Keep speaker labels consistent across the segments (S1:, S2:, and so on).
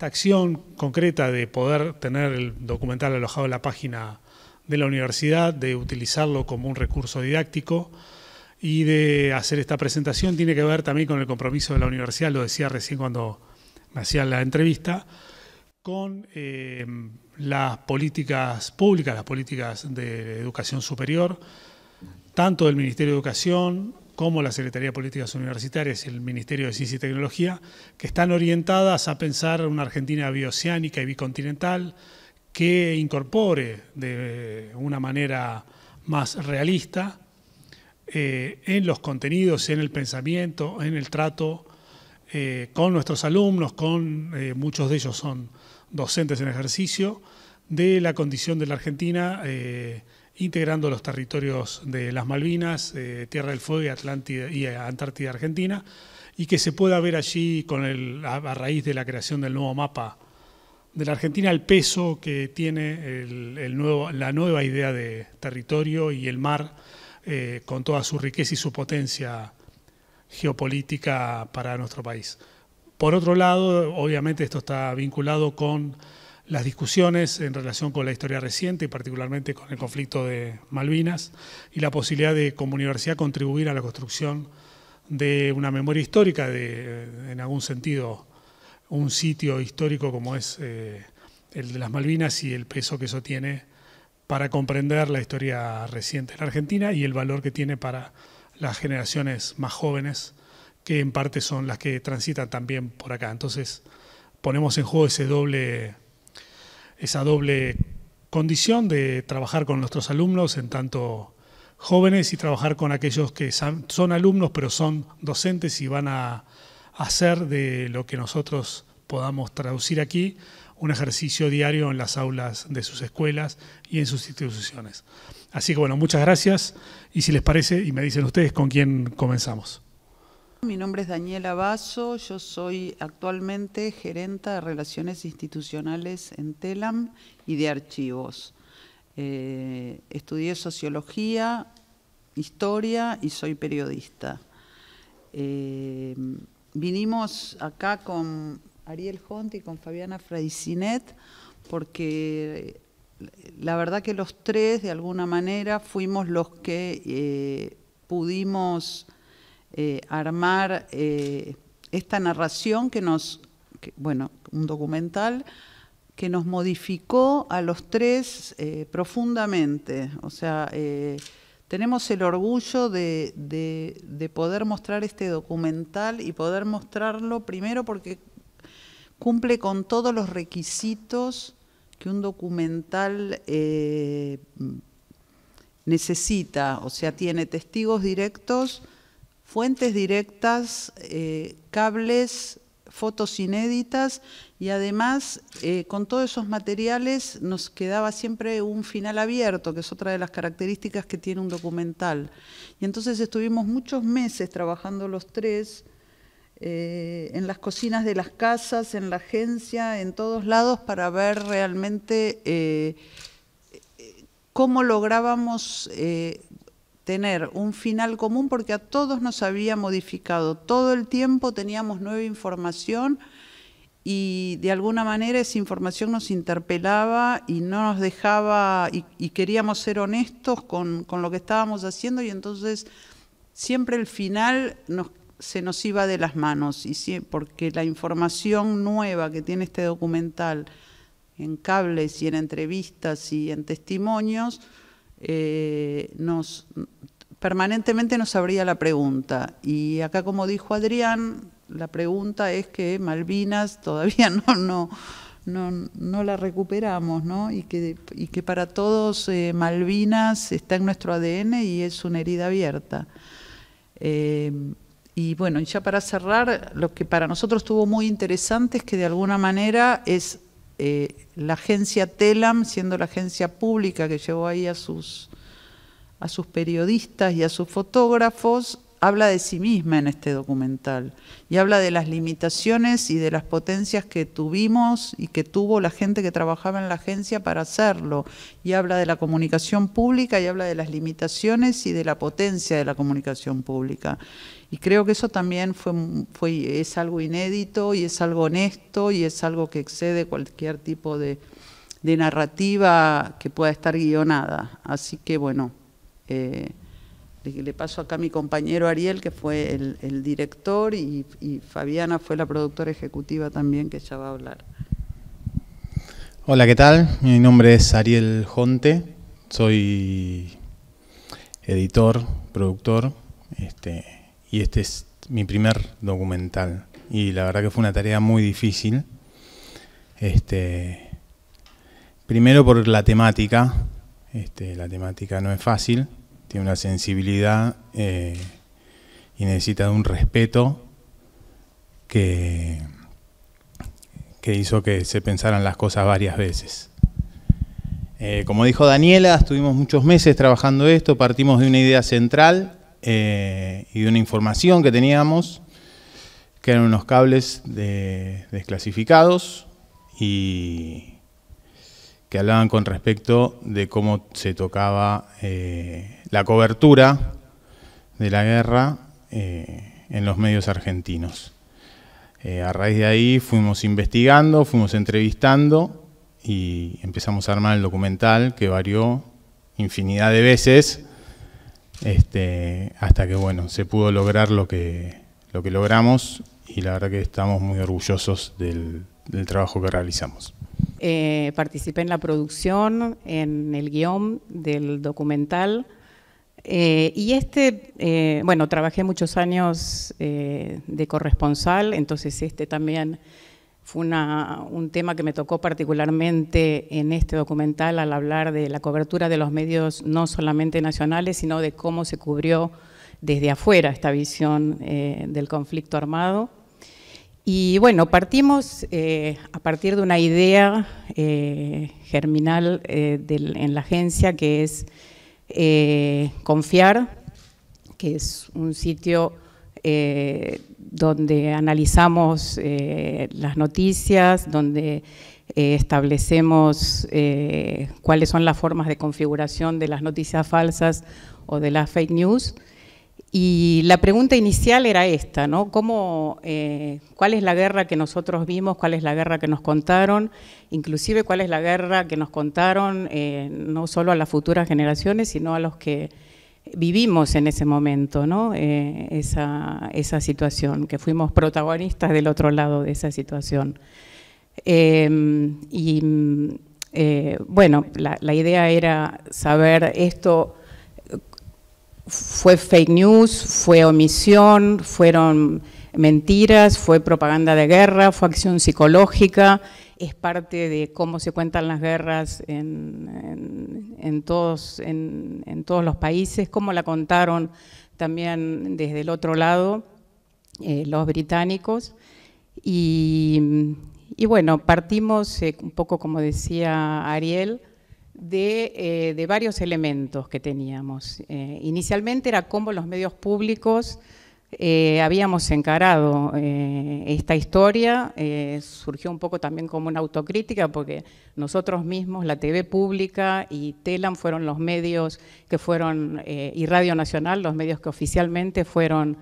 S1: esta acción concreta de poder tener el documental alojado en la página de la universidad, de utilizarlo como un recurso didáctico y de hacer esta presentación tiene que ver también con el compromiso de la universidad, lo decía recién cuando me hacía la entrevista, con eh, las políticas públicas, las políticas de educación superior, tanto del Ministerio de Educación, como la Secretaría de Políticas Universitarias y el Ministerio de Ciencia y Tecnología, que están orientadas a pensar una Argentina bioceánica y bicontinental que incorpore de una manera más realista eh, en los contenidos, en el pensamiento, en el trato eh, con nuestros alumnos, con eh, muchos de ellos son docentes en ejercicio, de la condición de la Argentina integrando los territorios de las Malvinas, eh, Tierra del Fuego y, y eh, Antártida Argentina, y que se pueda ver allí, con a, raíz de la creación del nuevo mapa de la Argentina, el peso que tiene el, nuevo, la nueva idea de territorio y el mar eh, con toda su riqueza y su potencia geopolítica para nuestro país. Por otro lado, obviamente esto está vinculado con las discusiones en relación con la historia reciente y particularmente con el conflicto de Malvinas y la posibilidad de como universidad contribuir a la construcción de una memoria histórica, de, en algún sentido un sitio histórico como es eh, el de las Malvinas y el peso que eso tiene para comprender la historia reciente de la Argentina y el valor que tiene para las generaciones más jóvenes, que en parte son las que transitan también por acá. Entonces ponemos en juego ese doble esa doble condición de trabajar con nuestros alumnos en tanto jóvenes y trabajar con aquellos que son alumnos pero son docentes y van a hacer de lo que nosotros podamos traducir aquí un ejercicio diario en las aulas de sus escuelas y en sus instituciones. Así que bueno, muchas gracias y si les parece y me dicen ustedes con quién comenzamos.
S2: Mi nombre es Daniela Basso, yo soy actualmente gerenta de Relaciones Institucionales en TELAM y de Archivos. Eh, estudié Sociología, Historia y soy periodista. Eh, vinimos acá con Ariel Honti y con Fabiana Fraisinet porque la verdad que los tres, de alguna manera, fuimos los que eh, pudimos eh, armar eh, esta narración que nos, bueno, un documental que nos modificó a los tres eh, profundamente. O sea, tenemos el orgullo de, poder mostrar este documental y poder mostrarlo primero porque cumple con todos los requisitos que un documental necesita, o sea, tiene testigos directos, fuentes directas, eh, cables, fotos inéditas y además eh, con todos esos materiales nos quedaba siempre un final abierto, que es otra de las características que tiene un documental. Y entonces estuvimos muchos meses trabajando los tres. Eh, en las cocinas de las casas, en la agencia, en todos lados, para ver realmente cómo lográbamos tener un final común porque a todos nos había modificado. Todo el tiempo teníamos nueva información y de alguna manera esa información nos interpelaba y no nos dejaba, y, queríamos ser honestos con, lo que estábamos haciendo y entonces siempre el final nos, se nos iba de las manos, y porque la información nueva que tiene este documental en cables y en entrevistas y en testimonios, eh, nos, permanentemente nos abría la pregunta. Y acá, como dijo Adrián, la pregunta es que Malvinas todavía no, no, no, la recuperamos, ¿no? Y que, que para todos eh, Malvinas está en nuestro ADN y es una herida abierta. Eh, y bueno, y ya para cerrar, lo que para nosotros estuvo muy interesante es que de alguna manera es eh, la agencia TELAM, siendo la agencia pública que llevó ahí a a sus periodistas y a sus fotógrafos, habla de sí misma en este documental y habla de las limitaciones y de las potencias que tuvimos y que tuvo la gente que trabajaba en la agencia para hacerlo y habla de la comunicación pública y habla de las limitaciones y de la potencia de la comunicación pública. Y creo que eso también fue, fue es algo inédito y es algo honesto y es algo que excede cualquier tipo de, narrativa que pueda estar guionada. Así que bueno, eh, le, le paso acá a mi compañero Ariel, que fue el, director, y, Fabiana fue la productora ejecutiva también, que ya va a hablar.
S3: Hola, ¿qué tal? Mi nombre es Ariel Jonte, soy editor, productor, este, y este es mi primer documental. Y la verdad que fue una tarea muy difícil. Este, primero por la temática, este, la temática no es fácil, tiene una sensibilidad eh, y necesita de un respeto que, que hizo que se pensaran las cosas varias veces. Eh, como dijo Daniela, estuvimos muchos meses trabajando esto, partimos de una idea central eh, y de una información que teníamos, que eran unos cables desclasificados y que hablaban con respecto de cómo se tocaba la cobertura de la guerra eh, en los medios argentinos. Eh, a raíz de ahí fuimos investigando, fuimos entrevistando y empezamos a armar el documental que varió infinidad de veces este, hasta que bueno, se pudo lograr lo que, lo que logramos y la verdad que estamos muy orgullosos del, trabajo que
S4: realizamos. Eh, participé en la producción, en el guión del documental. Eh, y este, eh, bueno, trabajé muchos años eh, de corresponsal, entonces este también fue un tema que me tocó particularmente en este documental al hablar de la cobertura de los medios no solamente nacionales, sino de cómo se cubrió desde afuera esta visión del conflicto armado. Y bueno, partimos a partir de una idea germinal en la agencia que es eh, confiar, que es un sitio eh, donde analizamos eh, las noticias, donde establecemos cuáles son las formas de configuración de las noticias falsas o de las fake news. Y la pregunta inicial era esta, ¿no? Eh, ¿Cuál es la guerra que nosotros vimos? ¿Cuál es la guerra que nos contaron? Inclusive, ¿cuál es la guerra que nos contaron eh, no solo a las futuras generaciones, sino a los que vivimos en ese momento, ¿no? Eh, esa, situación, que fuimos protagonistas del otro lado de esa situación. Em, y bueno, la idea era saber esto fue fake news, fue omisión, fueron mentiras, fue propaganda de guerra, fue acción psicológica, es parte de cómo se cuentan las guerras en, todos, los países, cómo la contaron también desde el otro lado eh, los británicos. Y, bueno, partimos eh, un poco como decía Ariel, eh, de, varios elementos que teníamos. Eh, inicialmente era cómo los medios públicos eh, habíamos encarado esta historia, surgió un poco también como una autocrítica, porque nosotros mismos, la TV pública y TELAM fueron los medios que fueron, y Radio Nacional, los medios que oficialmente fueron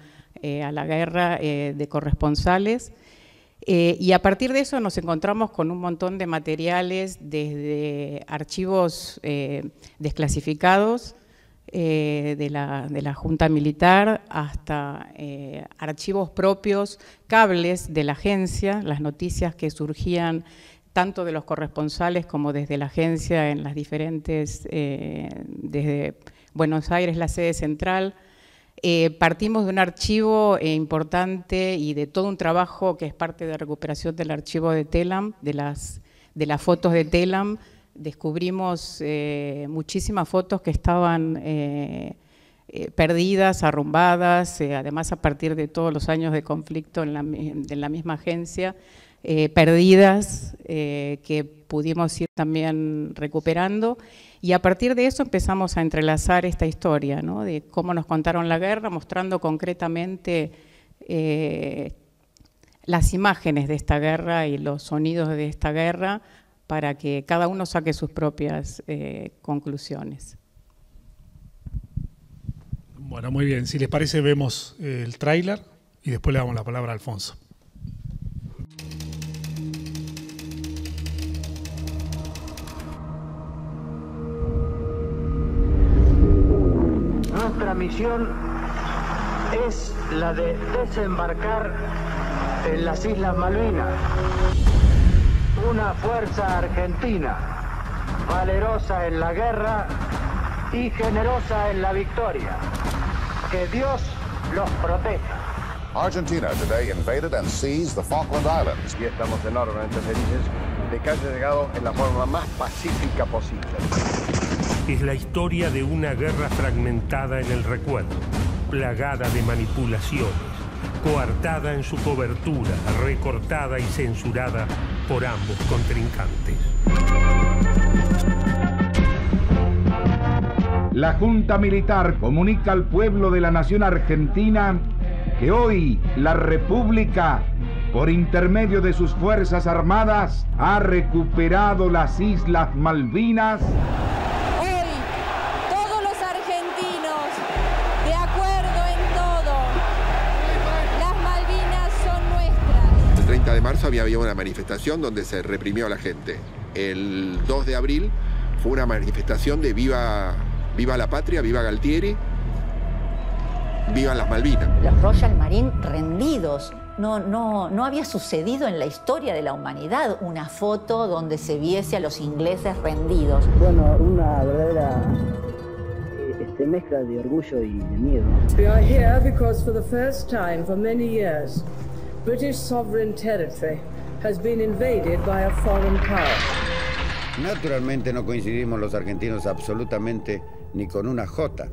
S4: a la guerra de corresponsales. Eh, y a partir de eso nos encontramos con un montón de materiales, desde archivos eh, desclasificados eh, de, la, de, la, Junta Militar hasta archivos propios, cables de la agencia, las noticias que surgían tanto de los corresponsales como desde la agencia en las diferentes, desde Buenos Aires, la sede central, eh, partimos de un archivo eh, importante y de todo un trabajo que es parte de la recuperación del archivo de Telam, de las, de las fotos de Telam. Descubrimos eh, muchísimas fotos que estaban perdidas, arrumbadas, además a partir de todos los años de conflicto en la misma agencia eh, perdidas eh, que pudimos ir también recuperando. Y a partir de eso empezamos a entrelazar esta historia, de cómo nos contaron la guerra, mostrando concretamente eh, las imágenes de esta guerra y los sonidos de esta guerra para que cada uno saque sus propias conclusiones.
S1: Bueno, muy bien. Si les parece, vemos el tráiler y después le damos la palabra a Alfonso.
S3: Nuestra misión es la de desembarcar en las Islas Malvinas una
S5: fuerza argentina,
S3: valerosa en la guerra y generosa en la victoria. Que Dios los proteja. Argentina today invaded and seized the Falkland Islands. Y estamos enormemente felices
S5: de que haya llegado en la forma más pacífica posible es la historia de una guerra fragmentada en el recuerdo, plagada de manipulaciones, coartada en su cobertura, recortada y censurada por ambos contrincantes. La Junta Militar comunica al pueblo de la Nación Argentina que hoy la República, por intermedio de sus Fuerzas Armadas, ha recuperado las Islas Malvinas había habido una manifestación donde se reprimió a la gente. El 2 de abril fue una manifestación de viva, viva la patria, viva Galtieri, viva las Malvinas.
S4: Los Royal marines rendidos. No, no, no había sucedido en la historia de la humanidad una foto donde se viese a los ingleses rendidos. Bueno, una verdadera
S6: eh, este, mezcla de orgullo y de miedo.
S4: British sovereign territory has been invaded by a foreign power.
S5: Naturalmente no coincidimos los argentinos absolutamente ni con una J,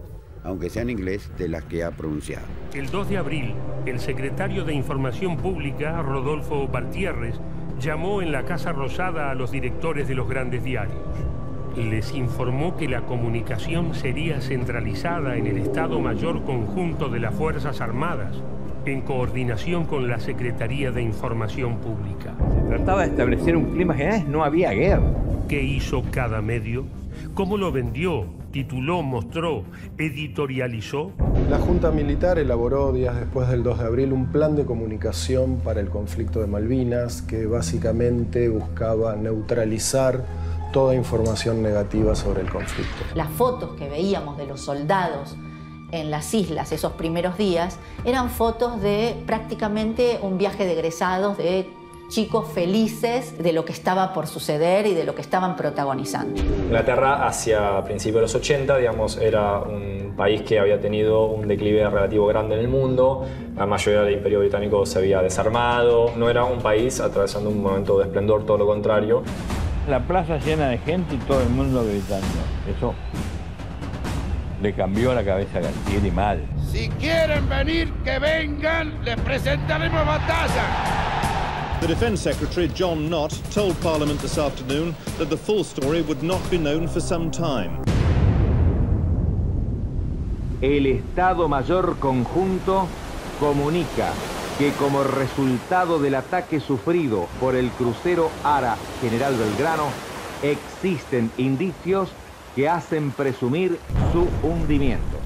S5: aunque sea en inglés, de las que ha pronunciado. El 2 de abril, el secretario de Información Pública, Rodolfo Baltierres, llamó en la Casa Rosada a los directores de los grandes diarios. Les informó que la comunicación sería centralizada en el Estado Mayor Conjunto de las Fuerzas Armadas en coordinación con la Secretaría de Información Pública.
S6: Se trataba de establecer un clima general,
S5: no había guerra. ¿Qué hizo cada medio? ¿Cómo lo vendió? tituló, mostró, editorializó?
S3: La Junta Militar elaboró días después del 2 de abril un plan de comunicación para el conflicto de Malvinas que básicamente buscaba neutralizar toda información negativa sobre el conflicto.
S4: Las fotos que veíamos de los soldados en las islas esos primeros días eran fotos de prácticamente un viaje de egresados de chicos felices de lo que estaba por suceder y de lo que estaban protagonizando.
S6: Inglaterra hacia principios de los 80, digamos, era un país que había tenido un declive relativo grande en el mundo, la mayoría del
S3: imperio británico se había desarmado, no era un país atravesando un momento de esplendor, todo lo contrario. La plaza llena de gente y todo el mundo gritando, eso
S4: le cambió la cabeza a Galtieri mal.
S5: Si quieren venir, que vengan, les
S1: presentaremos batalla.
S4: The Defense Secretary, John Knott, told Parliament this afternoon that the full story would not be known for some time.
S5: El Estado Mayor Conjunto comunica que como resultado del ataque sufrido por el crucero ARA General Belgrano, existen indicios que hacen presumir su hundimiento.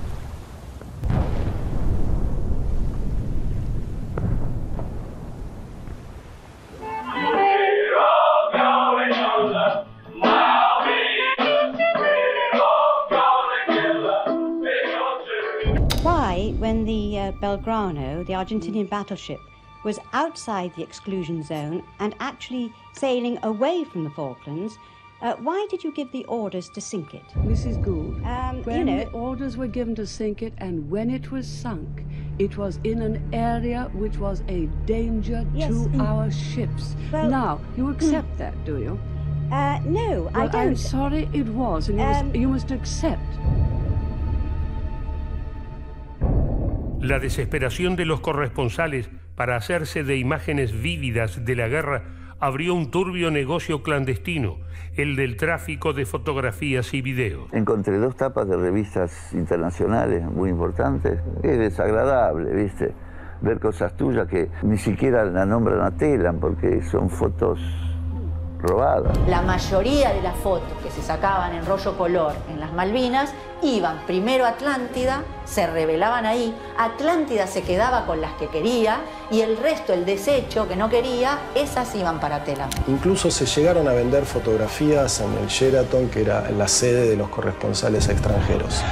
S4: Why, when the uh, Belgrano, the Argentinian battleship, was outside the exclusion zone and actually sailing away from the Falklands, uh, why did you give the orders to sink it? Mrs. Gould, um, when you
S2: know, the
S5: orders were given to sink it and when it was sunk, it was in an area which was a danger yes, to mm. our ships. Well, now, you hmm. accept mm. that, do you? Uh, no, well, I don't. I'm sorry it was, and you, um, must, you must accept. La desesperación de los corresponsales para hacerse de imágenes vívidas de la guerra abrió un turbio negocio clandestino, el del tráfico de fotografías y videos. Encontré dos tapas de revistas internacionales muy importantes. Es desagradable, ¿viste? Ver cosas tuyas que ni siquiera la nombran a Telan porque son fotos
S4: la mayoría de las fotos que se sacaban en rollo color en las Malvinas iban primero a Atlántida, se revelaban ahí, Atlántida se quedaba con las que quería y el resto, el desecho que no quería, esas iban para tela.
S6: Incluso se llegaron a vender fotografías en el Sheraton, que era la sede de los corresponsales extranjeros.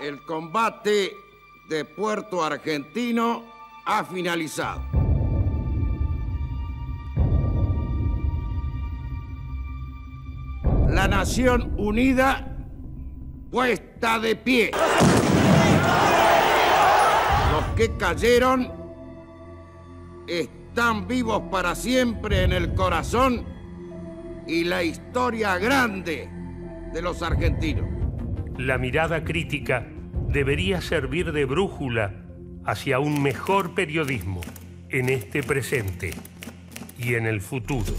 S5: El combate de Puerto Argentino ha finalizado. La Nación Unida puesta de pie. Los que cayeron están vivos para siempre en el corazón y la historia grande de los argentinos. La mirada crítica debería servir de brújula hacia un mejor periodismo en este presente y en el futuro.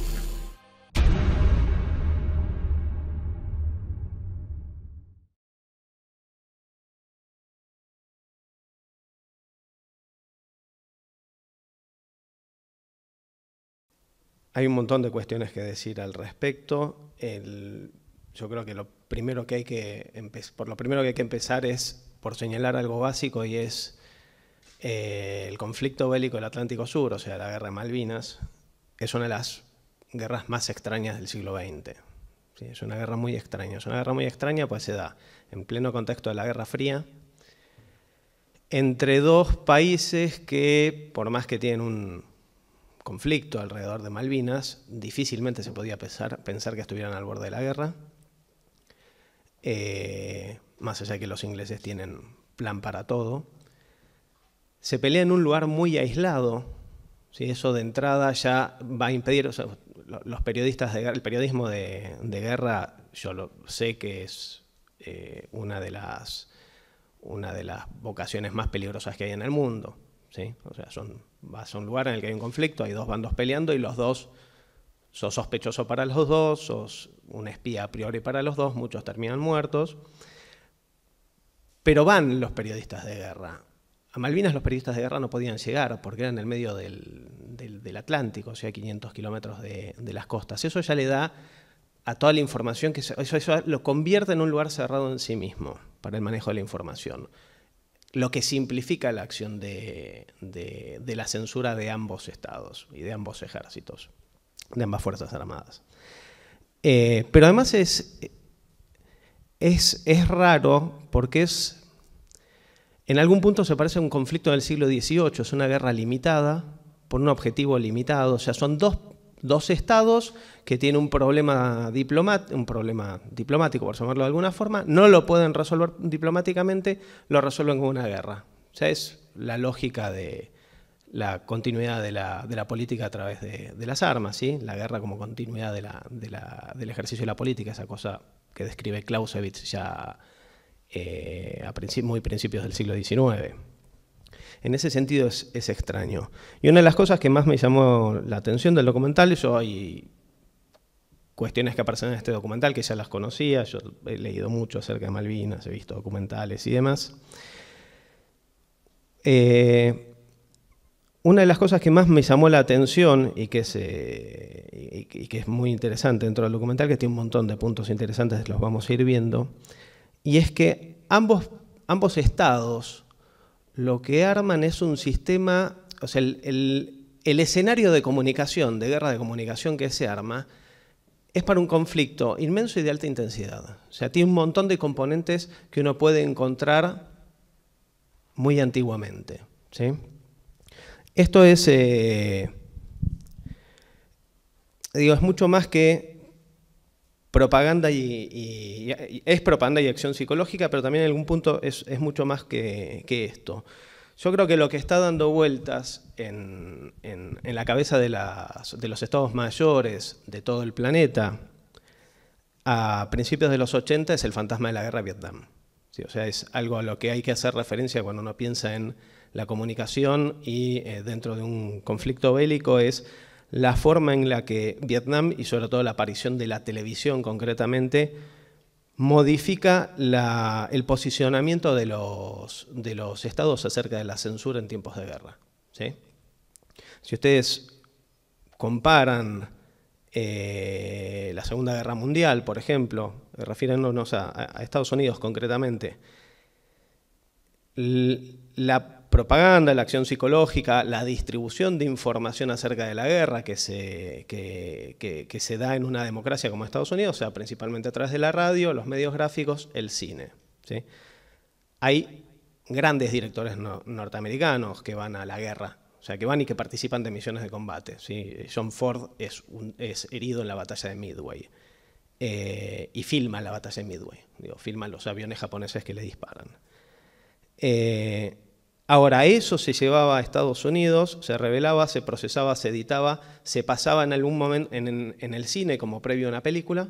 S3: Hay un montón de cuestiones que decir al
S6: respecto. yo creo que lo primero que hay que por lo primero que hay que empezar es por señalar algo básico y es eh, el conflicto bélico del Atlántico Sur, o sea, la guerra de Malvinas, es una de las guerras más extrañas del siglo XX. es una guerra muy extraña. Es una guerra muy extraña, pues se da en pleno contexto de la Guerra Fría, entre dos países que, por más que tienen un conflicto alrededor de Malvinas, difícilmente se podía pensar, que estuvieran al borde de la guerra. Eh, más allá de que los ingleses tienen plan para todo se pelea en un lugar muy aislado. ¿sí? Eso de entrada ya va a impedir, los periodistas el periodismo de, guerra, yo lo sé que es eh, una, de las, una de las vocaciones más peligrosas que hay en el mundo. ¿sí? O sea, son, vas a un lugar en el que hay un conflicto, hay dos bandos peleando y los dos son sospechoso para los dos, sos un espía a priori para los dos, muchos terminan muertos. Pero van los periodistas de guerra a Malvinas los periodistas de guerra no podían llegar porque eran en el medio del, Atlántico, o sea, 500 kilómetros de, las costas. Eso ya le da a toda la información, que se, eso, lo convierte en un lugar cerrado en sí mismo para el manejo de la información, lo que simplifica la acción de, la censura de ambos estados y de ambos ejércitos, de ambas Fuerzas Armadas. Eh, pero además es, es, es raro porque es en algún punto se parece a un conflicto del siglo XVIII, es una guerra limitada, por un objetivo limitado, o sea, son dos, estados que tienen un problema, un problema diplomático, por sumarlo de alguna forma, no lo pueden resolver diplomáticamente, lo resuelven con una guerra. O sea, es la lógica de, la continuidad de la, política a través de, las armas, ¿sí? la guerra como continuidad del ejercicio de la política, esa cosa que describe Clausewitz ya eh, a principios muy principios del siglo XIX. En ese sentido es, extraño. Y una de las cosas que más me llamó la atención del documental, yo hay cuestiones que aparecen en este documental que ya las conocía, yo he leído mucho acerca de Malvinas, he visto documentales y demás. Eh, una de las cosas que más me llamó la atención y que, es, eh, y que es muy interesante dentro del documental, que tiene un montón de puntos interesantes, los vamos a ir viendo, y es que ambos, ambos estados lo que arman es un sistema, o sea, el, escenario de comunicación, de guerra de comunicación que se arma, es para un conflicto inmenso y de alta intensidad. O sea, tiene un montón de componentes que uno puede encontrar muy antiguamente. Esto es, eh, digo, es mucho más que propaganda y, es propaganda y acción psicológica, pero también en algún punto es, mucho más que, esto. Yo creo que lo que está dando vueltas en, la cabeza de, los estados mayores de todo el planeta a principios de los 80 es el fantasma de la guerra de Vietnam. Sí, o sea, es algo a lo que hay que hacer referencia cuando uno piensa en la comunicación y eh, dentro de un conflicto bélico es la forma en la que Vietnam, y sobre todo la aparición de la televisión concretamente, modifica el posicionamiento de los, de los estados acerca de la censura en tiempos de guerra. Si ustedes comparan eh, la Segunda Guerra Mundial, por ejemplo, refiriéndonos a, a Estados Unidos concretamente, la propaganda, la acción psicológica, la distribución de información acerca de la guerra que se, se da en una democracia como Estados Unidos, o sea, principalmente a través de la radio, los medios gráficos, el cine. Hay grandes directores norteamericanos que van a la guerra, o sea, que van y que participan de misiones de combate. John Ford es, es, herido en la batalla de Midway eh, y filma la batalla de Midway, filma los aviones japoneses que le disparan. Eh, Ahora, eso se llevaba a Estados Unidos, se revelaba, se procesaba, se editaba, se pasaba en algún momento en, el cine como previo a una película,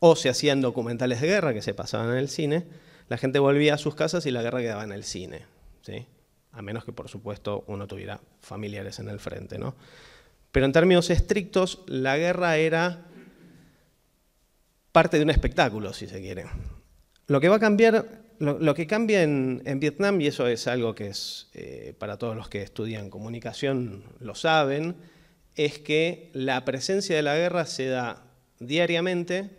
S6: o se hacían documentales de guerra que se pasaban en el cine, la gente volvía a sus casas y la guerra quedaba en el cine, ¿sí? a menos que por supuesto uno tuviera familiares en el frente. ¿no? Pero en términos estrictos, la guerra era parte de un espectáculo, si se quiere. Lo que va a cambiar lo, que cambia en, Vietnam, y eso es algo que es eh, para todos los que estudian comunicación lo saben, es que la presencia de la guerra se da diariamente,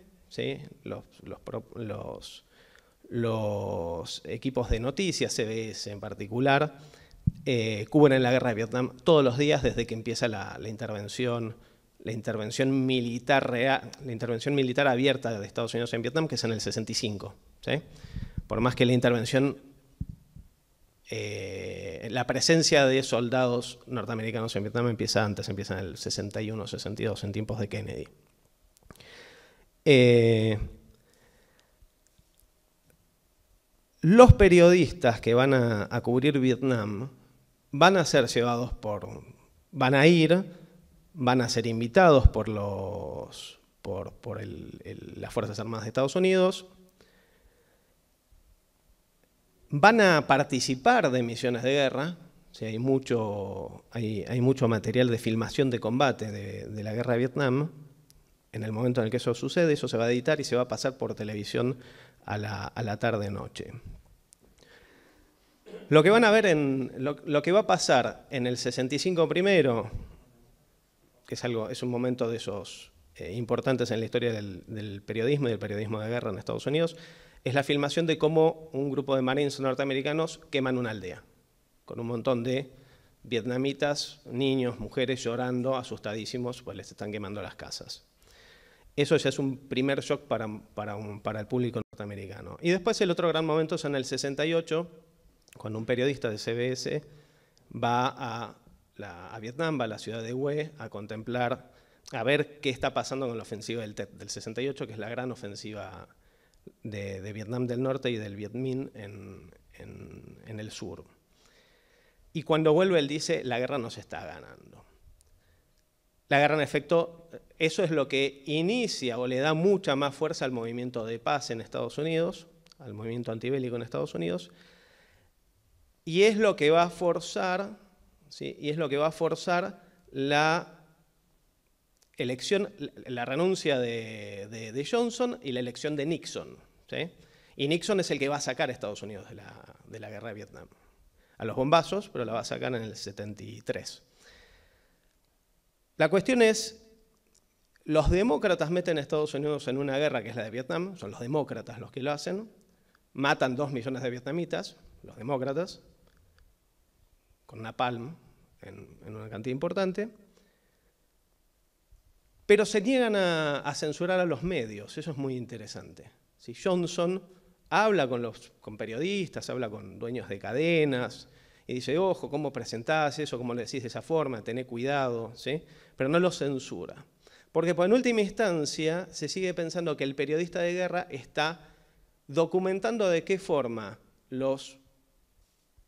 S6: los, equipos de noticias, CBS en particular, eh, cubren la guerra de Vietnam todos los días desde que empieza la, intervención militar la intervención militar abierta de Estados Unidos en Vietnam, que es en el 65 por más que la intervención, eh, la presencia de soldados norteamericanos en Vietnam empieza antes, empieza en el 61, 62, en tiempos de Kennedy. Eh, los periodistas que van a, cubrir Vietnam van a ser llevados por, van a ir, van a ser invitados por, por, las Fuerzas Armadas de Estados Unidos, van a participar de misiones de guerra. hay, mucho, hay, mucho material de filmación de combate de, la guerra de Vietnam. En el momento en el que eso sucede, eso se va a editar y se va a pasar por televisión a la, a la tarde-noche. Lo que van a ver en. Lo, que va a pasar en el 65 primero, que es algo, un momento de esos eh, importantes en la historia del, del periodismo y del periodismo de guerra en Estados Unidos, es la filmación de cómo un grupo de marines norteamericanos queman una aldea, con un montón de vietnamitas, niños, mujeres llorando, asustadísimos, pues les están quemando las casas. Eso ya es un primer shock para, el público norteamericano. Y después el otro gran momento es en el 68, cuando un periodista de CBS va a, Vietnam, va a la ciudad de Hue, a contemplar, a ver qué está pasando con la ofensiva del, e del 68, que es la gran ofensiva de, Vietnam del Norte y del Viet Minh en, el sur. Y cuando vuelve él dice, la guerra no se está ganando. La guerra, en efecto, eso es lo que inicia o le da mucha más fuerza al movimiento de paz en Estados Unidos, al movimiento antibélico en Estados Unidos, y es lo que va a forzar, ¿sí? y es lo que va a forzar la la renuncia de, Johnson y la elección de Nixon. Y Nixon es el que va a sacar a Estados Unidos de la, guerra de Vietnam. A los bombazos, pero la va a sacar en el 73. La cuestión es, los demócratas meten a Estados Unidos en una guerra que es la de Vietnam, son los demócratas los que lo hacen, matan dos millones de vietnamitas, los demócratas, con napalm en, en una cantidad importante, pero se niegan a, censurar a los medios, eso es muy interesante. Si Johnson habla con, periodistas, habla con dueños de cadenas, y dice, ojo, ¿cómo presentás eso? ¿Cómo le decís de esa forma? Tené cuidado, ¿sí? Pero no lo censura. Porque en última instancia se sigue pensando que el periodista de guerra está documentando de qué forma los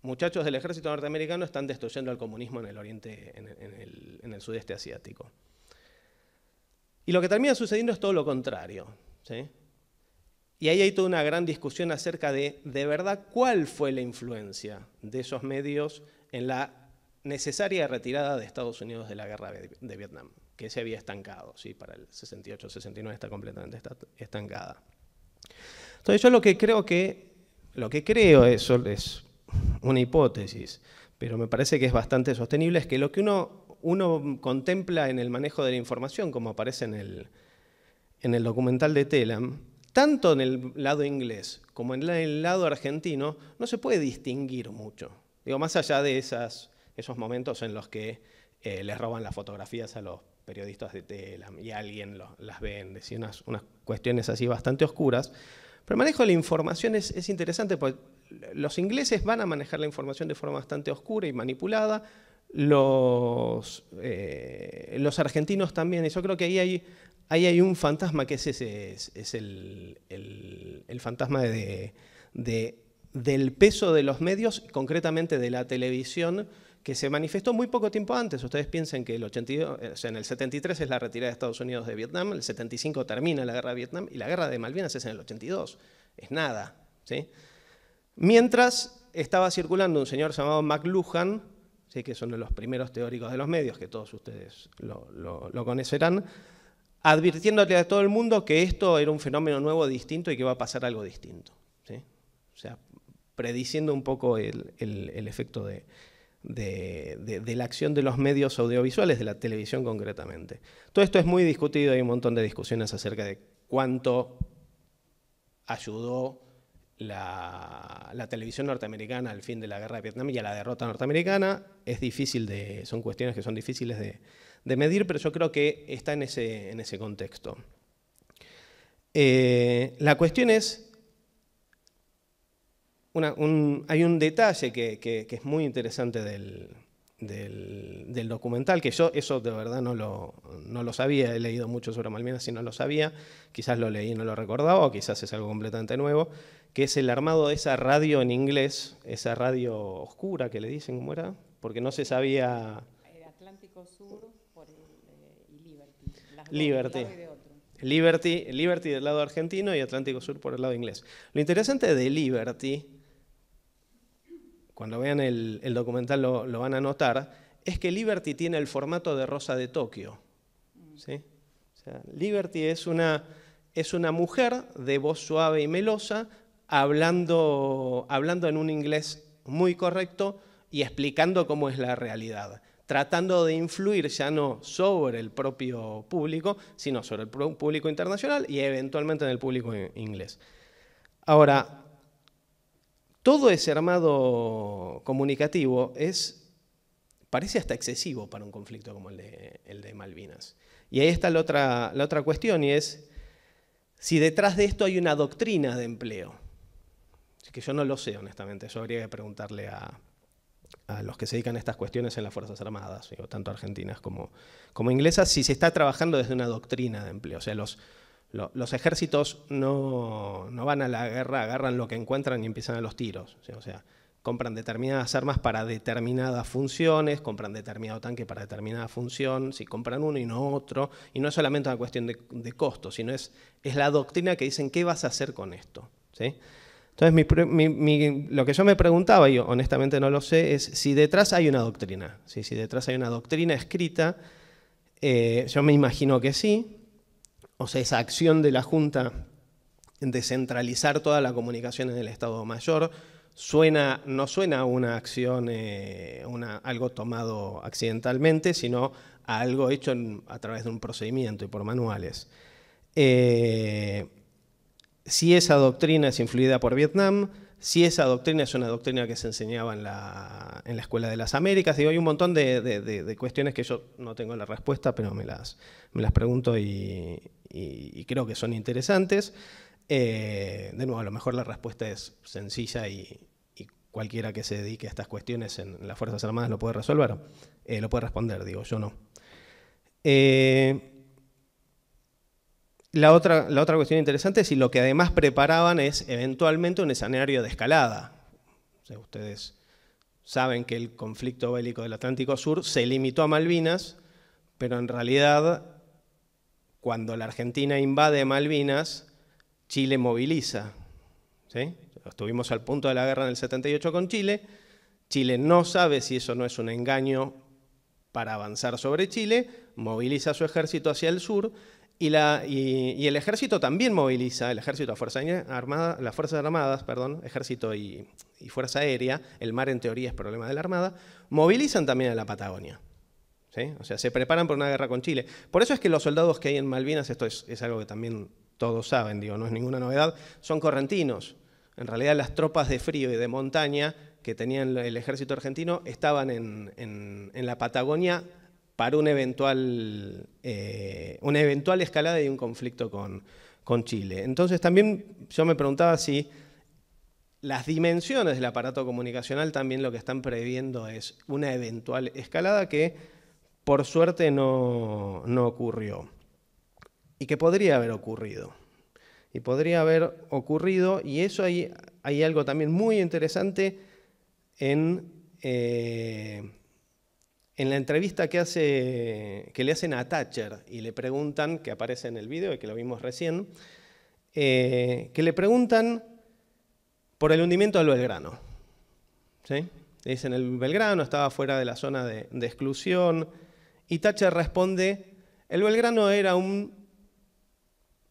S6: muchachos del ejército norteamericano están destruyendo al comunismo en el, oriente, en el sudeste asiático. Y lo que termina sucediendo es todo lo contrario. Y ahí hay toda una gran discusión acerca de, de verdad, cuál fue la influencia de esos medios en la necesaria retirada de Estados Unidos de la guerra de Vietnam, que se había estancado, ¿sí? para el 68-69 está completamente estancada. Entonces yo lo que creo que, lo que creo, eso es una hipótesis, pero me parece que es bastante sostenible, es que lo que uno uno contempla en el manejo de la información, como aparece en el, documental de Telam, tanto en el lado inglés como en el lado argentino, no se puede distinguir mucho. Digo, más allá de esos momentos en los que eh, les roban las fotografías a los periodistas de Telam y alguien las vende, unas, cuestiones así bastante oscuras. Pero el manejo de la información es, es interesante, porque los ingleses van a manejar la información de forma bastante oscura y manipulada, los, eh, los argentinos también. Y yo creo que ahí hay, ahí hay un fantasma que es ese, es, el, fantasma de, del peso de los medios, concretamente de la televisión, que se manifestó muy poco tiempo antes. Ustedes piensen que el 82, en el 73 es la retirada de Estados Unidos de Vietnam, el 75 termina la guerra de Vietnam y la guerra de Malvinas es en el 82. Es nada. ¿sí? Mientras estaba circulando un señor llamado McLuhan, que son de los primeros teóricos de los medios, que todos ustedes lo, conocerán, advirtiéndole a todo el mundo que esto era un fenómeno nuevo, distinto y que va a pasar algo distinto. O sea, prediciendo un poco el, efecto de, la acción de los medios audiovisuales, de la televisión concretamente. Todo esto es muy discutido, hay un montón de discusiones acerca de cuánto ayudó la, televisión norteamericana al fin de la guerra de Vietnam y a la derrota norteamericana. Es difícil de, son cuestiones que son difíciles de, medir, pero yo creo que está en ese, en ese contexto. Eh, la cuestión es, hay un detalle que, que, es muy interesante del, documental, que yo eso de verdad no lo, sabía, he leído mucho sobre Malvinas si no lo sabía, quizás lo leí y no lo recordaba, o quizás es algo completamente nuevo, que es el armado de esa radio en inglés, esa radio oscura que le dicen, ¿cómo era? Porque no se sabía... Atlántico Sur eh, y Liberty. Liberty. Liberty, del lado argentino y Atlántico Sur por el lado inglés. Lo interesante de Liberty, cuando vean el, documental lo, van a notar, es que Liberty tiene el formato de Rosa de Tokio. Mm. Liberty es una, es una mujer de voz suave y melosa hablando, en un inglés muy correcto y explicando cómo es la realidad, tratando de influir ya no sobre el propio público, sino sobre el público internacional y eventualmente en el público inglés. Ahora, todo ese armado comunicativo es, parece hasta excesivo para un conflicto como el de, el de Malvinas. Y ahí está la otra, la otra cuestión y es si detrás de esto hay una doctrina de empleo. Es que yo no lo sé, honestamente. Yo habría que preguntarle a, los que se dedican a estas cuestiones en las Fuerzas Armadas, digo, tanto argentinas como, como inglesas, si se está trabajando desde una doctrina de empleo. O sea, los, ejércitos no, van a la guerra, agarran lo que encuentran y empiezan a los tiros. O sea, compran determinadas armas para determinadas funciones, compran determinado tanque para determinada función, si compran uno y no otro. Y no es solamente una cuestión de, costo, sino es, es la doctrina que dicen qué vas a hacer con esto. ¿sí? Entonces, lo que yo me preguntaba, y honestamente no lo sé, es si detrás hay una doctrina. Si, detrás hay una doctrina escrita, eh, yo me imagino que sí. O sea, esa acción de la Junta de centralizar toda la comunicación en el Estado Mayor suena, no suena a una acción, eh, algo tomado accidentalmente, sino a algo hecho a través de un procedimiento y por manuales. Eh, si esa doctrina es influida por Vietnam, si esa doctrina es una doctrina que se enseñaba en la, Escuela de las Américas. Digo, hay un montón de, cuestiones que yo no tengo la respuesta, pero me las, las pregunto y, creo que son interesantes. Eh, de nuevo, a lo mejor la respuesta es sencilla y, cualquiera que se dedique a estas cuestiones en las Fuerzas Armadas lo puede resolver, eh, lo puede responder, digo, yo no. Eh, la otra, cuestión interesante es si lo que además preparaban es eventualmente un escenario de escalada. ustedes saben que el conflicto bélico del Atlántico Sur se limitó a Malvinas, pero en realidad cuando la Argentina invade Malvinas, Chile moviliza. Estuvimos al punto de la guerra en el 78 con Chile, Chile no sabe si eso no es un engaño para avanzar sobre Chile, moviliza su ejército hacia el sur y, la, el ejército también moviliza, el ejército, a fuerza armada, las Fuerzas Armadas, perdón, ejército y, Fuerza Aérea, el mar en teoría es problema de la Armada, movilizan también a la Patagonia. O sea, se preparan para una guerra con Chile. Por eso es que los soldados que hay en Malvinas, esto es, algo que también todos saben, digo, no es ninguna novedad, son correntinos. En realidad las tropas de frío y de montaña que tenían el ejército argentino estaban en, en la Patagonia para un eventual, eh, una eventual escalada y un conflicto con, Chile. Entonces también yo me preguntaba si las dimensiones del aparato comunicacional también lo que están previendo es una eventual escalada que por suerte no, ocurrió y que podría haber ocurrido. Y podría haber ocurrido, y eso hay, hay algo también muy interesante en eh, en la entrevista que, le hacen a Thatcher y le preguntan, que aparece en el video y que lo vimos recién, eh, que le preguntan por el hundimiento del Belgrano. Le dicen, el Belgrano estaba fuera de la zona de, de exclusión. Y Thatcher responde, el Belgrano era un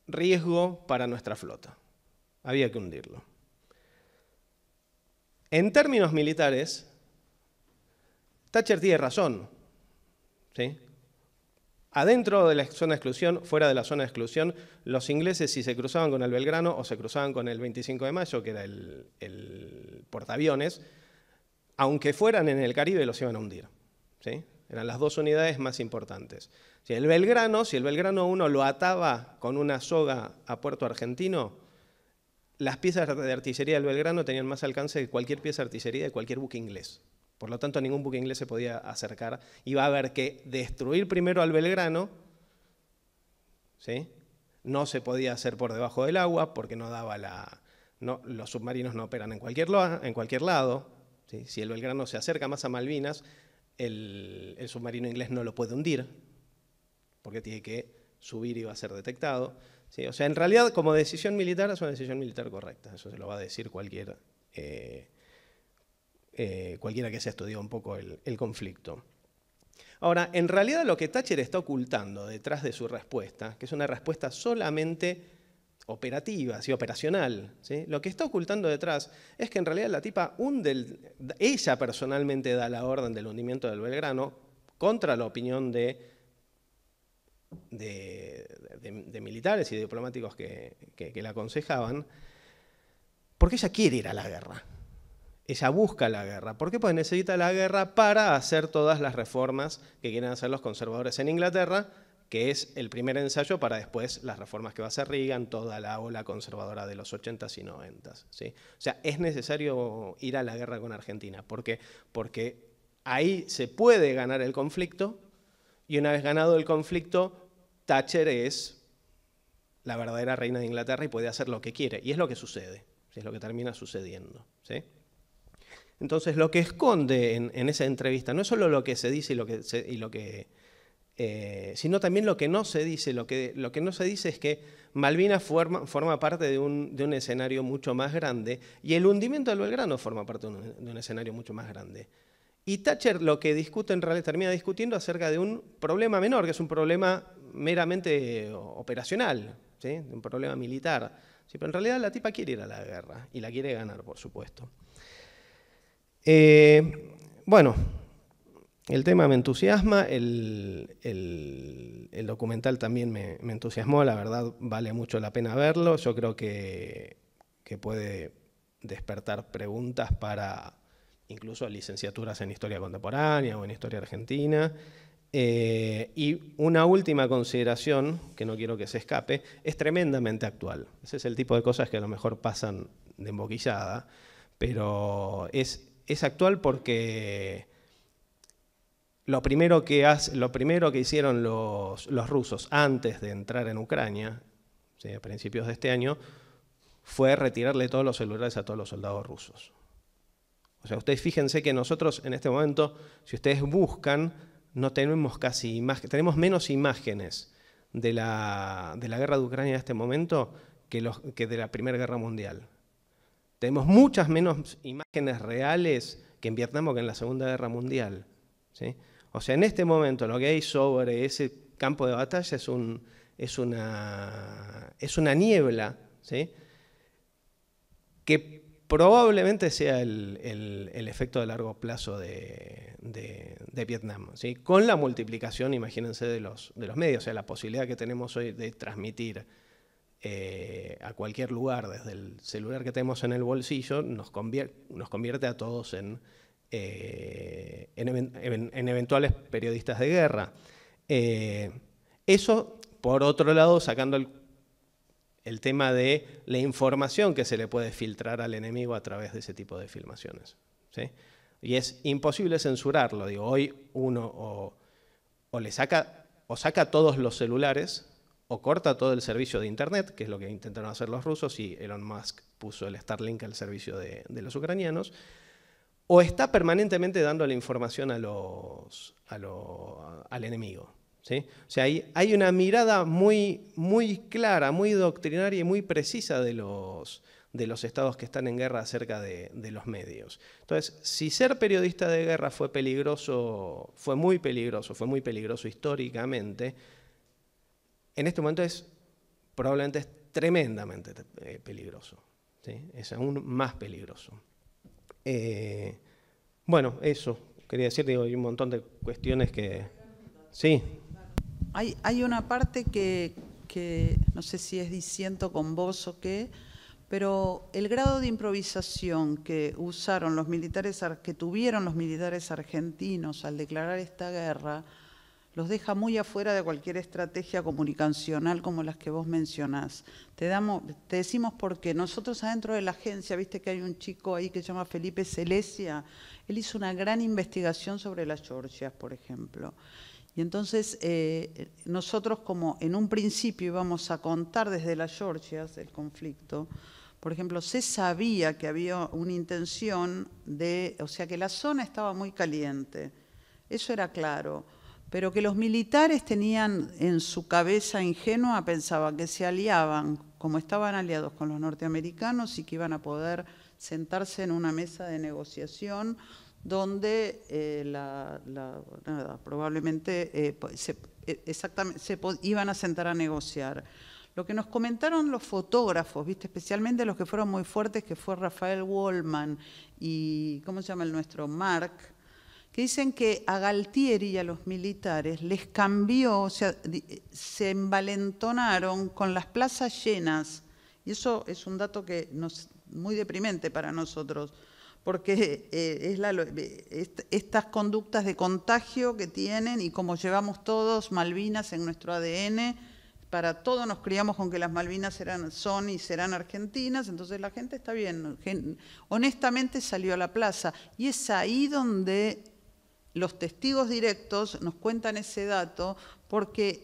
S6: riesgo para nuestra flota. Había que hundirlo. En términos militares, Thatcher tiene razón. Adentro de la zona de exclusión, fuera de la zona de exclusión, los ingleses si se cruzaban con el Belgrano o se cruzaban con el 25 de mayo, que era
S3: el,
S6: portaaviones, aunque fueran en el Caribe los iban a hundir. Eran las dos unidades más importantes. Si el Belgrano, si el Belgrano 1 lo ataba con una soga a Puerto Argentino, las piezas de artillería del Belgrano tenían más alcance que cualquier pieza de artillería de cualquier buque inglés. Por lo tanto, ningún buque inglés se podía acercar. Y va a haber que destruir primero al Belgrano, ¿sí? no se podía hacer por debajo del agua porque no daba la... los submarinos no operan en cualquier, en cualquier lado. Si el Belgrano se acerca más a Malvinas, el, submarino inglés no lo puede hundir porque tiene que subir y va a ser detectado. ¿sí? O sea, en realidad como decisión militar es una decisión militar correcta, eso se lo va a decir cualquier... Eh, eh, cualquiera que se estudió un poco el, conflicto. Ahora, en realidad lo que Thatcher está ocultando detrás de su respuesta, que es una respuesta solamente operativa, operacional. Lo que está ocultando detrás es que en realidad la tipa hunde, ella personalmente da la orden del hundimiento del Belgrano contra la opinión de, militares y diplomáticos que, que la aconsejaban, porque ella quiere ir a la guerra ella busca la guerra. ¿Por qué? Pues necesita la guerra para hacer todas las reformas que quieren hacer los conservadores en Inglaterra, que es el primer ensayo para después las reformas que va a hacer Reagan, toda la ola conservadora de los 80s y 90s. ¿sí? O sea, es necesario ir a la guerra con Argentina. ¿Por qué? Porque ahí se puede ganar el conflicto y una vez ganado el conflicto, Thatcher es la verdadera reina de Inglaterra y puede hacer lo que quiere. Y es lo que sucede, es lo que termina sucediendo. ¿sí? Entonces, lo que esconde en, esa entrevista no es solo lo que se dice y lo que, eh, sino también lo que no se dice. Lo que, no se dice es que Malvinas forma, parte de un, escenario mucho más grande y el hundimiento del Belgrano forma parte de un, escenario mucho más grande. Y Thatcher lo que discute en realidad termina discutiendo acerca de un problema menor, que es un problema meramente operacional, ¿sí? un problema militar. Pero en realidad la tipa quiere ir a la guerra y la quiere ganar, por supuesto. Eh, bueno, el tema me entusiasma, el, documental también me, entusiasmó, la verdad vale mucho la pena verlo, yo creo que, puede despertar preguntas para incluso licenciaturas en historia contemporánea o en historia argentina. Eh, y una última consideración, que no quiero que se escape, es tremendamente actual. Ese es el tipo de cosas que a lo mejor pasan de emboquillada, pero es es actual porque lo primero que, hace, lo primero que hicieron los, rusos antes de entrar en Ucrania, a principios de este año, fue retirarle todos los celulares a todos los soldados rusos. O sea, ustedes fíjense que nosotros en este momento, si ustedes buscan, no tenemos casi imágenes, tenemos menos imágenes de la, guerra de Ucrania en este momento que de la Primera Guerra Mundial. Tenemos muchas menos imágenes reales que en Vietnam o que en la Segunda Guerra Mundial. O sea, en este momento lo que hay sobre ese campo de batalla es, una, niebla que probablemente sea el, efecto de largo plazo de, Vietnam, con la multiplicación, imagínense, de los, de los medios, o sea, la posibilidad que tenemos hoy de transmitir eh, a cualquier lugar, desde el celular que tenemos en el bolsillo, nos, convierte a todos eh, en, en, eventuales periodistas de guerra. Eh, eso, por otro lado, sacando el, tema de la información que se le puede filtrar al enemigo a través de ese tipo de filmaciones. Y es imposible censurarlo. Digo, hoy uno o, o le saca, o saca todos los celulares o corta todo el servicio de Internet, que es lo que intentaron hacer los rusos y Elon Musk puso el Starlink al servicio de, los ucranianos, o está permanentemente dando la información al enemigo. O sea, hay, una mirada muy, muy clara, muy doctrinaria y muy precisa de los, estados que están en guerra acerca de, de, los medios. Entonces, si ser periodista de guerra fue peligroso, fue muy peligroso, fue muy peligroso históricamente, en este momento es probablemente es tremendamente eh, peligroso. Es aún más peligroso. Eh, bueno, eso. Quería decirte, hay un montón de cuestiones que... Sí.
S2: Hay, una parte que, no sé si es diciendo con vos o qué, pero el grado de improvisación que usaron los militares, que tuvieron los militares argentinos al declarar esta guerra, los deja muy afuera de cualquier estrategia comunicacional como las que vos mencionás. Te, decimos por qué. Nosotros adentro de la agencia, viste que hay un chico ahí que se llama Felipe Celesia, él hizo una gran investigación sobre las Georgias, por ejemplo. Y entonces eh, nosotros como en un principio íbamos a contar desde las Georgias el conflicto, por ejemplo, se sabía que había una intención de, o sea, que la zona estaba muy caliente, eso era claro pero que los militares tenían en su cabeza ingenua, pensaban que se aliaban, como estaban aliados con los norteamericanos y que iban a poder sentarse en una mesa de negociación donde probablemente se, iban a sentar a negociar. Lo que nos comentaron los fotógrafos, ¿viste? especialmente los que fueron muy fuertes, que fue Rafael Wallman y, ¿cómo se llama el nuestro? Mark, que dicen que a Galtieri y a los militares les cambió, o sea, se envalentonaron con las plazas llenas. Y eso es un dato que nos, muy deprimente para nosotros, porque eh, eh, estas conductas de contagio que tienen y como llevamos todos Malvinas en nuestro ADN, para todos nos criamos con que las Malvinas eran, son y serán argentinas, entonces la gente está bien, honestamente salió a la plaza. Y es ahí donde los testigos directos nos cuentan ese dato porque,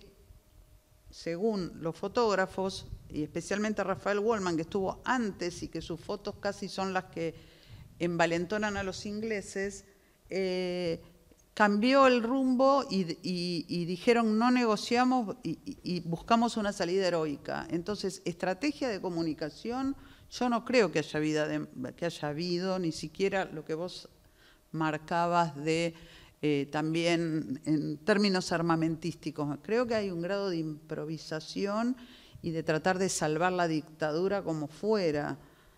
S2: según los fotógrafos, y especialmente Rafael Wallman, que estuvo antes y que sus fotos casi son las que envalentonan a los ingleses, eh, cambió el rumbo y, dijeron no negociamos y, buscamos una salida heroica. Entonces, estrategia de comunicación, yo no creo que haya, vida que haya habido ni siquiera lo que vos marcabas de eh, también en términos armamentísticos. Creo que hay un grado de improvisación y de tratar de salvar la dictadura como fuera.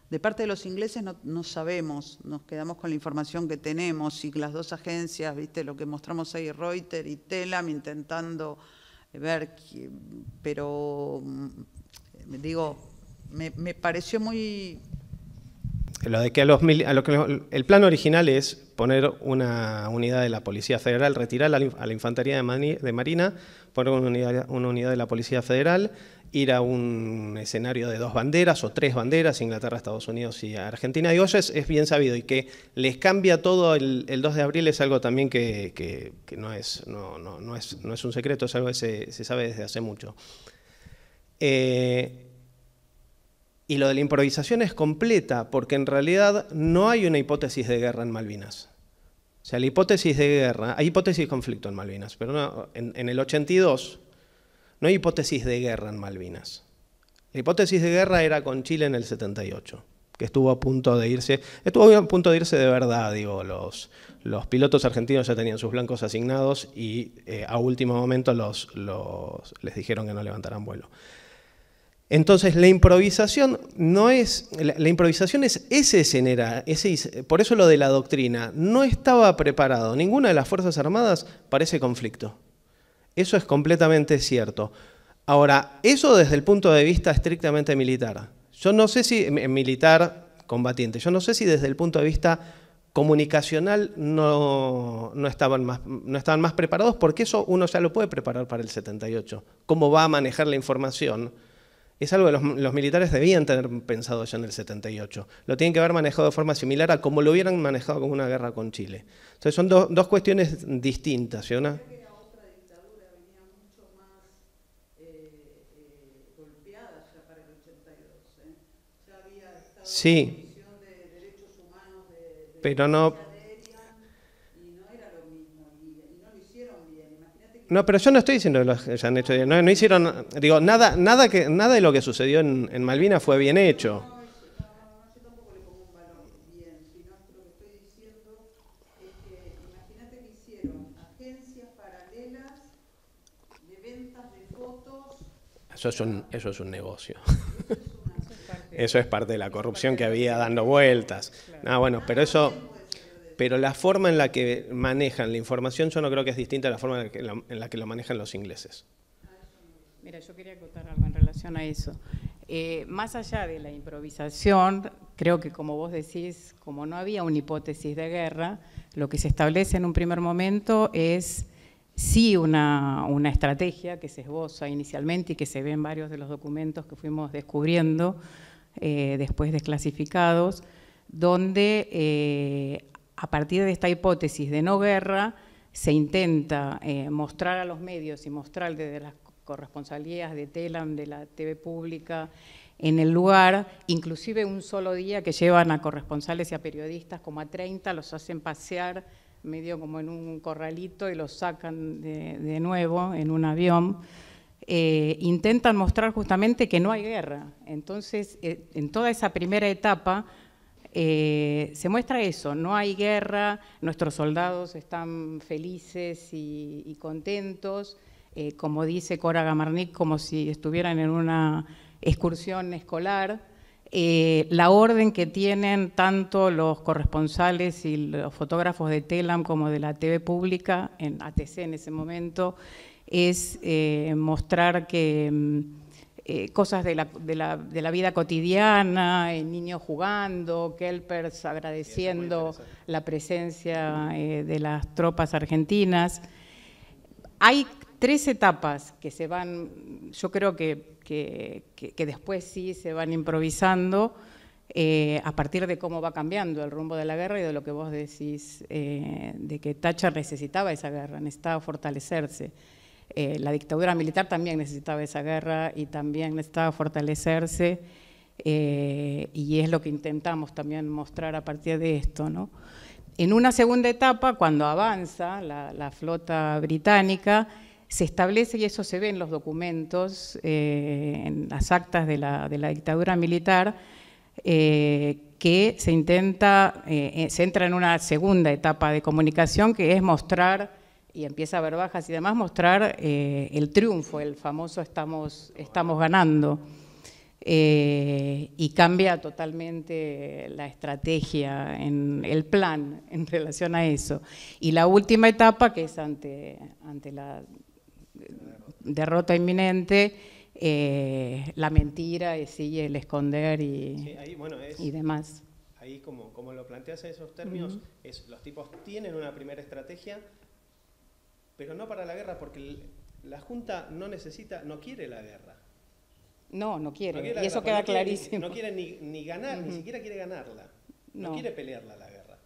S2: De parte de los ingleses no, sabemos, nos quedamos con la información que tenemos y las dos agencias, viste lo que mostramos ahí, Reuters y Telam, intentando eh, ver, pero mm, digo, me, me pareció muy este,
S6: lo de que a los el plan original es poner una unidad de la Policía Federal, retirar a la, Infantería de, Marina, poner una unidad, de la Policía Federal, ir a un escenario de dos banderas o tres banderas, Inglaterra, Estados Unidos y Argentina. Y eso es, bien sabido y que les cambia todo el, 2 de abril es algo también que, no, es, es, no es un secreto, es algo que se, sabe desde hace mucho. Eh, y lo de la improvisación es completa, porque en realidad no hay una hipótesis de guerra en Malvinas. O sea, la hipótesis de guerra, hay hipótesis de conflicto en Malvinas, pero en, el 82 no hay hipótesis de guerra en Malvinas. La hipótesis de guerra era con Chile en el 78 que estuvo a punto de irse, estuvo a punto de irse de verdad, digo, los, pilotos argentinos ya tenían sus blancos asignados y eh, a último momento les dijeron que no levantaran vuelo. Entonces la improvisación no es, la, improvisación es ese escenario, ese, por eso lo de la doctrina, no estaba preparado, ninguna de las Fuerzas Armadas para ese conflicto. Eso es completamente cierto. Ahora, eso desde el punto de vista estrictamente militar. Yo no sé si, eh, militar combatiente, yo no sé si desde el punto de vista comunicacional no, estaban más, no estaban más preparados, porque eso uno ya lo puede preparar para el 78. Cómo va a manejar la información es algo que los, militares debían tener pensado ya en el 78. Lo tienen que haber manejado de forma similar a como lo hubieran manejado con una guerra con Chile. Entonces son dos cuestiones distintas. ¿sí? no Sí. Pero no, No, pero yo no estoy diciendo que se han hecho No, no, hicieron, digo, nada, nada, que, nada de lo que sucedió en, en Malvinas fue bien hecho. yo estoy Eso es un, eso es un negocio. eso es parte de la corrupción que había dando vueltas. Ah, bueno, pero eso pero la forma en la que manejan la información yo no creo que es distinta a la forma en la que, lo manejan los ingleses.
S4: Mira, yo quería acotar algo en relación a eso. Eh, más allá de la improvisación, creo que como vos decís, como no había una hipótesis de guerra, lo que se establece en un primer momento es sí una, una, estrategia que se esboza inicialmente y que se ve en varios de los documentos que fuimos descubriendo eh, después desclasificados, donde eh, a partir de esta hipótesis de no guerra, se intenta eh, mostrar a los medios y mostrar desde las corresponsalías de TELAM, de la TV pública, en el lugar, inclusive un solo día que llevan a corresponsales y a periodistas, como a 30, los hacen pasear medio como en un corralito y los sacan de, nuevo en un avión. Eh, intentan mostrar justamente que no hay guerra. Entonces, eh, en toda esa primera etapa, eh, se muestra eso, no hay guerra, nuestros soldados están felices y, contentos, eh, como dice Cora Gamarnik, como si estuvieran en una excursión escolar. Eh, la orden que tienen tanto los corresponsales y los fotógrafos de Telam como de la TV pública, en ATC en ese momento, es mostrar que mm, eh, cosas de la, vida cotidiana, el niño jugando, kelpers agradeciendo la presencia eh, de las tropas argentinas. Hay tres etapas que se van, yo creo que, después sí se van improvisando eh, a partir de cómo va cambiando el rumbo de la guerra y de lo que vos decís, de que Thatcher necesitaba esa guerra, necesitaba fortalecerse. Eh, la dictadura militar también necesitaba esa guerra y también necesitaba fortalecerse eh, y es lo que intentamos también mostrar a partir de esto. ¿no? En una segunda etapa, cuando avanza la, flota británica, se establece, y eso se ve en los documentos, eh, en las actas de la, de la dictadura militar, que se intenta, se entra en una segunda etapa de comunicación que es mostrar y empieza a ver bajas y demás, mostrar eh, el triunfo, el famoso estamos, estamos ganando. Eh, y cambia totalmente la estrategia, en el plan en relación a eso. Y la última etapa, que es ante, ante la derrota inminente, eh, la mentira y sigue el esconder y, y demás. Ahí
S6: como, lo planteas en esos términos, es, los tipos tienen una primera estrategia, pero no para la guerra, porque la Junta no necesita, no quiere la guerra.
S4: No, no quiere, y eso queda clarísimo. no quiere
S6: ni, ganar, ni siquiera quiere ganarla, no, quiere pelearla la guerra.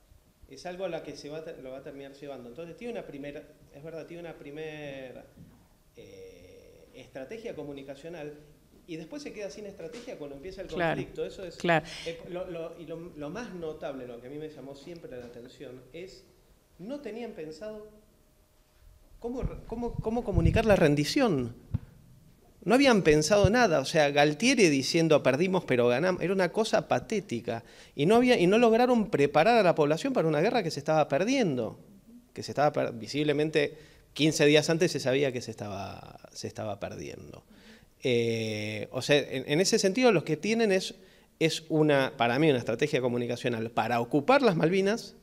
S6: Es algo a la que se va, lo va a terminar llevando. Entonces tiene una primera, es verdad, tiene una primera eh, estrategia comunicacional y después se queda sin estrategia cuando empieza el conflicto. Eso es. Claro. Eh, y lo, más notable, lo que a mí me llamó siempre la atención, es no tenían pensado ¿Cómo, comunicar la rendición? No habían pensado nada, o sea, Galtieri diciendo perdimos pero ganamos, era una cosa patética. Y no, lograron preparar a la población para una guerra que se estaba perdiendo, que se estaba visiblemente 15 días antes se sabía que se estaba, perdiendo. Eh, o sea, en, ese sentido los que tienen es, es una, para mí, una estrategia comunicacional para ocupar las Malvinas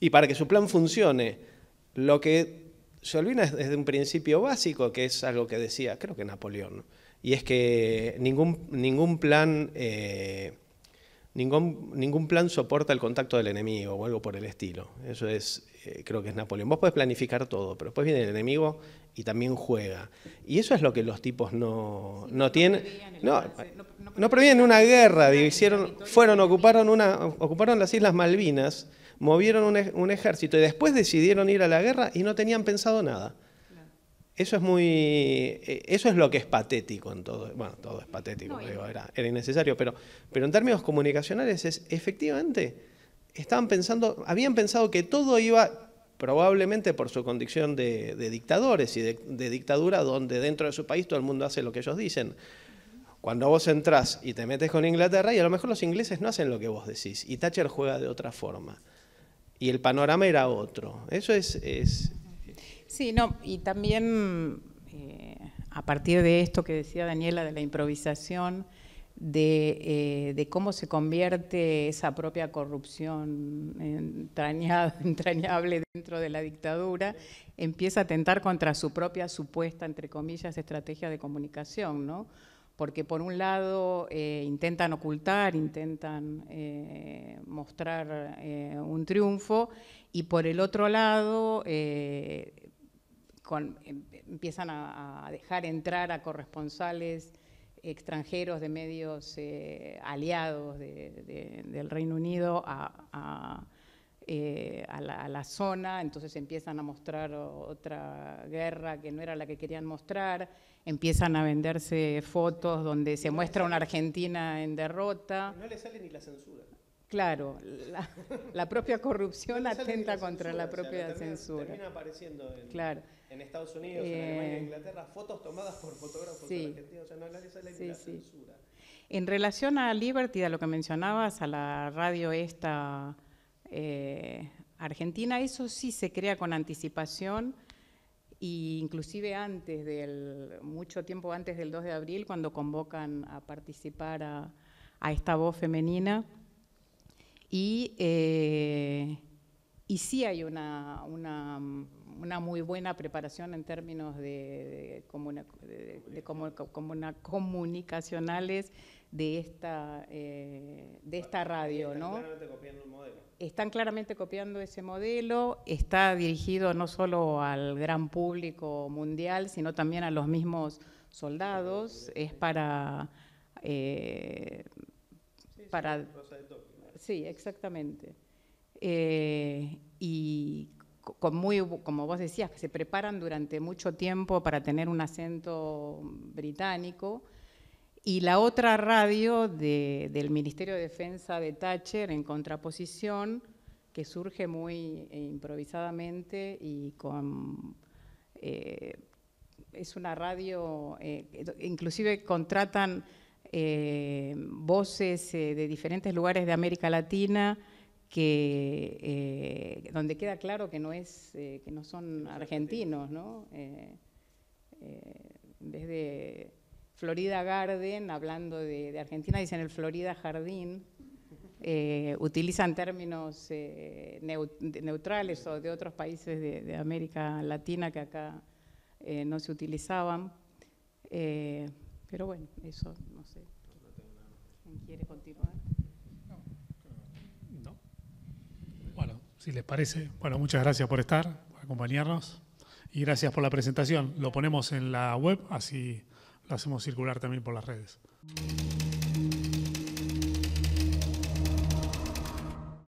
S6: y para que su plan funcione lo que se olvida es desde un principio básico, que es algo que decía, creo que Napoleón, y es que ningún, ningún plan... Eh, ningún, plan soporta el contacto del enemigo o algo por el estilo. Eso es, eh, creo que es Napoleón. Vos podés planificar todo, pero después viene el enemigo y también juega. Y eso es lo que los tipos no, no tienen. No, no, una guerra, fueron, ocuparon, una, ocuparon las Islas Malvinas movieron un, ejército y después decidieron ir a la guerra y no tenían pensado nada. Eso es muy. Eh, eso es lo que es patético en todo. Bueno, todo es patético, era, innecesario, pero, pero en términos comunicacionales es efectivamente. Estaban pensando, habían pensado que todo iba probablemente por su condición de, dictadores y de, de, dictadura, donde dentro de su país todo el mundo hace lo que ellos dicen. Cuando vos entrás y te metes con Inglaterra, y a lo mejor los ingleses no hacen lo que vos decís, y Thatcher juega de otra forma y el panorama era otro. Eso es...
S4: sí, no, y también eh, a partir de esto que decía Daniela de la improvisación, de, eh, cómo se convierte esa propia corrupción entrañable dentro de la dictadura, empieza a tentar contra su propia supuesta, entre comillas, estrategia de comunicación, ¿no? porque por un lado eh, intentan ocultar, intentan eh, mostrar eh, un triunfo, y por el otro lado em, empiezan a, dejar entrar a corresponsales extranjeros de medios aliados del Reino Unido a, eh, a, la, zona, entonces empiezan a mostrar otra guerra que no era la que querían mostrar, empiezan a venderse fotos donde se muestra una Argentina en derrota. No le sale ni la censura. Claro, la, propia corrupción atenta contra la propia censura. Termina apareciendo en, claro. en Estados Unidos, en Alemania, eh, en Inglaterra,
S6: fotos tomadas por fotógrafos argentinos, o sea, no le sale sí, ni la sí. censura.
S4: En relación a Liberty, a lo que mencionabas, a la radio esta eh, Argentina. Eso sí se crea con anticipación e inclusive antes del, mucho tiempo antes del 2 de abril, cuando convocan a participar a, esta voz femenina. Y, eh, y sí hay una, una, muy buena preparación en términos de, como comunicacionales de esta, eh, de esta radio, ¿no? están claramente copiando ese modelo, está dirigido no solo al gran público mundial, sino también a los mismos soldados, es para... Eh, sí, exactamente. Eh, y con muy, como vos decías, que se preparan durante mucho tiempo para tener un acento británico, y la otra radio del Ministerio de Defensa de Thatcher en contraposición, que surge muy eh, improvisadamente y con... Eh, es una radio, eh, inclusive contratan voces de diferentes lugares de América Latina que donde queda claro que no es que no son argentinos, ¿no? en Florida Garden, hablando de, Argentina, dicen el Florida Jardín, eh, utilizan términos eh, neutrales o de otros países de, América Latina que acá eh, no se utilizaban. pero bueno, eso no sé. quiere continuar? No.
S1: Bueno, si les parece, bueno, muchas gracias por estar, por acompañarnos y gracias por la presentación. Lo ponemos en la web, así hacemos circular también por las redes.